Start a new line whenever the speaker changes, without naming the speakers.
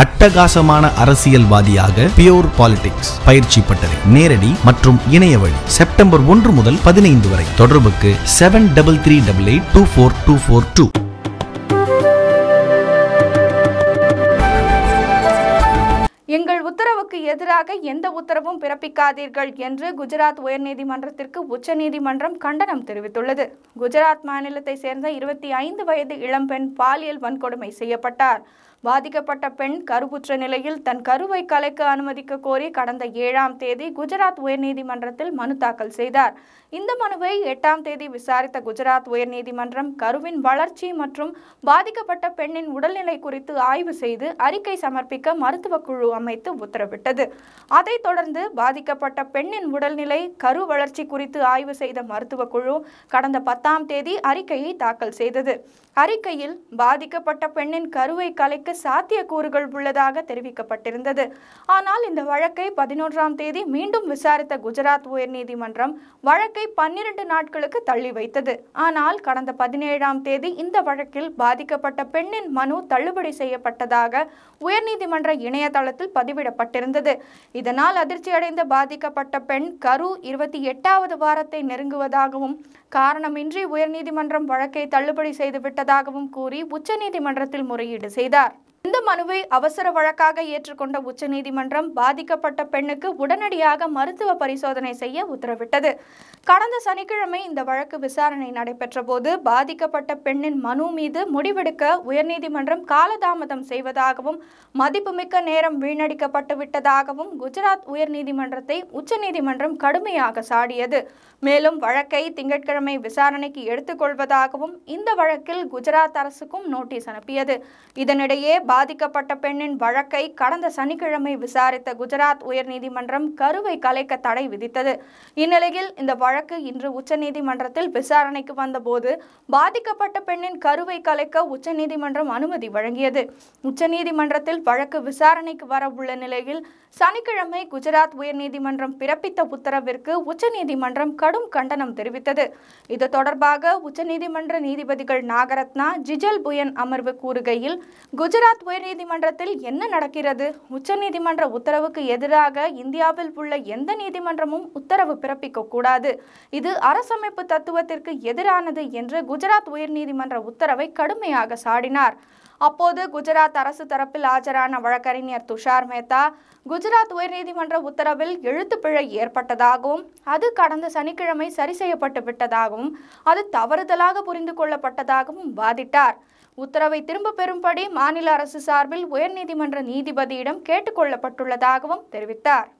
அட்டகாசமான அரசியல்வாதியாக pure politics பயிற்சி பட்டறை நேரடி மற்றும் இணைய வழி செப்டம்பர் ஒன்று முதல் பதினைந்து வரை தொடர்புக்கு seven double three double eight two four two four two எங்கள் உத்தரவுக்கு எதிராக எந்த உத்தரவும் பிறப்பிக்காதீர்கள் என்று குஜராத் உயர்நீதிமன்றத்திற்கு உச்சநீதிமன்றம் கண்டனம் தெரிவித்துள்ளது குஜராத் மாநிலத்தை சேர்ந்த இருபத்தி ஐந்து வயது இளம்பெண் பாலியல் வன்கொடுமை செய்யப்பட்டார் பாதிக்கப்பட்ட பெண் கருவுற்ற நிலையில் தன் கருவை கலைக்க அனுமதிக்க கோரி கடந்த ஏழாம் தேதி குஜராத் உயர்நீதிமன்றத்தில் மனு தாக்கல் செய்தார் இந்த மனுவை எட்டாம் தேதி விசாரித்த குஜராத் உயர்நீதிமன்றம் கருவின் வளர்ச்சி மற்றும் பாதிக்கப்பட்ட பெண்ணின் உடல்நிலை குறித்து ஆய்வு செய்து அறிக்கை சமர்ப்பிக்க மருத்துவக்குழு குழு அமைத்து உத்தரவிட்டது அதைத் தொடர்ந்து பாதிக்கப்பட்ட பெண்ணின் உடல்நிலை கரு வளர்ச்சி குறித்து ஆய்வு செய்த மருத்துவ குழு கடந்த பத்தாம் தேதி அறிக்கையை தாக்கல் செய்தது அறிக்கையில் பாதிக்கப்பட்ட பெண்ணின் கருவை கலைக்க சாத்தியக்கூறுகள் உள்ளதாக தெரிவிக்கப்பட்டிருந்தது ஆனால் இந்த வழக்கை பதினொன்றாம் தேதி மீண்டும் விசாரித்த குஜராத் உயர்நீதிமன்றம் வழக்கை பன்னிரண்டு நாட்களுக்கு தள்ளி வைத்தது ஆனால் கடந்த பதினேழாம் தேதி இந்த வழக்கில் பாதிக்கப்பட்ட பெண்ணின் மனு தள்ளுபடி செய்யப்பட்டதாக உயர்நீதிமன்ற இணையதளத்தில் பதிவு குறிப்பிடப்பட்டிருந்தது இதனால் அதிர்ச்சியடைந்த பாதிக்கப்பட்ட பெண் கரு இருபத்தி எட்டாவது வாரத்தை நெருங்குவதாகவும் காரணமின்றி உயர்நீதிமன்றம் வழக்கை தள்ளுபடி செய்துவிட்டதாகவும் கூறி உச்சநீதிமன்றத்தில் முறையீடு செய்தார் இந்த மனுவை அவசர வழக்காக ஏற்றுக்கொண்ட உச்சநீதிமன்றம் பாதிக்கப்பட்ட பெண்ணுக்கு உடனடியாக மருத்துவ பரிசோதனை செய்ய உத்தரவிட்டது கடந்த சனிக்கிழமை இந்த வழக்கு விசாரணை நடைபெற்ற போது பாதிக்கப்பட்ட பெண்ணின் மனு மீது முடிவெடுக்க உயர்நீதிமன்றம் காலதாமதம் செய்வதாகவும் மதிப்புமிக்க நேரம் வீணடிக்கப்பட்டு விட்டதாகவும் குஜராத் உயர்நீதிமன்றத்தை உச்சநீதிமன்றம் கடுமையாக சாடியது மேலும் வழக்கை திங்கட்கிழமை விசாரணைக்கு எடுத்துக்கொள்வதாகவும் இந்த வழக்கில் குஜராத் அரசுக்கும் நோட்டீஸ் அனுப்பியது இதனிடையே பாதிக்கப்பட்ட பெண்ணின் வழக்கை கடந்த சனிக்கிழமை விசாரித்த குஜராத் உயர்நீதிமன்றம் கருவை கலைக்க தடை விதித்தது இந்நிலையில் இந்த வழக்கு இன்று உச்சநீதிமன்றத்தில் விசாரணைக்கு வந்தபோது பாதிக்கப்பட்ட பெண்ணின் கருவை கலைக்க உச்சநீதிமன்றம் அனுமதி வழங்கியது உச்சநீதிமன்றத்தில் வழக்கு விசாரணைக்கு வர உள்ள நிலையில் சனிக்கிழமை குஜராத் உயர்நீதிமன்றம் பிறப்பித்த உத்தரவிற்கு உச்சநீதிமன்றம் கடும் கண்டனம் தெரிவித்தது இது தொடர்பாக உச்சநீதிமன்ற நீதிபதிகள் நாகரத்னா ஜிஜல் புயன் அமர்வு கூறுகையில் குஜராத் உயர்நீதிமன்றத்தில் என்ன நடக்கிறது உச்சநீதிமன்ற உத்தரவுக்கு எதிராக இந்தியாவில் உள்ள எந்த நீதிமன்றமும் உத்தரவு பிறப்பிக்க கூடாது இது அரசமைப்பு தத்துவத்திற்கு எதிரானது என்று குஜராத் உயர்நீதிமன்ற உத்தரவை கடுமையாக சாடினார் அப்போது குஜராத் அரசு தரப்பில் ஆஜரான வழக்கறிஞர் துஷார் மேத்தா குஜராத் உயர்நீதிமன்ற உத்தரவில் எழுத்துப்பிழை ஏற்பட்டதாகவும் அது கடந்த சனிக்கிழமை சரி செய்யப்பட்டு விட்டதாகவும் அது தவறுதலாக புரிந்து கொள்ளப்பட்டதாகவும் வாதிட்டார் உத்தரவை திரும்ப பெறும்படி மாநில அரசு சார்பில் உயர்நீதிமன்ற நீதிபதியிடம் கேட்டுக்கொள்ளப்பட்டுள்ளதாகவும் தெரிவித்தார்